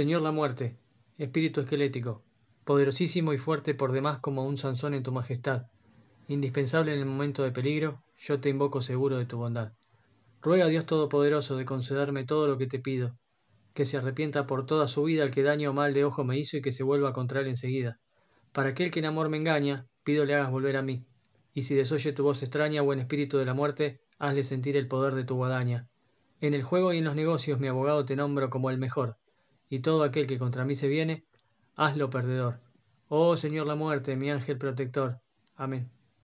señor la muerte, espíritu esquelético, poderosísimo y fuerte por demás como un Sansón en tu majestad, indispensable en el momento de peligro, yo te invoco seguro de tu bondad. Ruega a Dios Todopoderoso de concederme todo lo que te pido, que se arrepienta por toda su vida el que daño o mal de ojo me hizo y que se vuelva contra él enseguida. Para aquel que en amor me engaña, pido le hagas volver a mí. Y si desoye tu voz extraña, buen espíritu de la muerte, hazle sentir el poder de tu guadaña. En el juego y en los negocios, mi abogado te nombro como el mejor y todo aquel que contra mí se viene, hazlo perdedor. Oh Señor la muerte, mi ángel protector. Amén.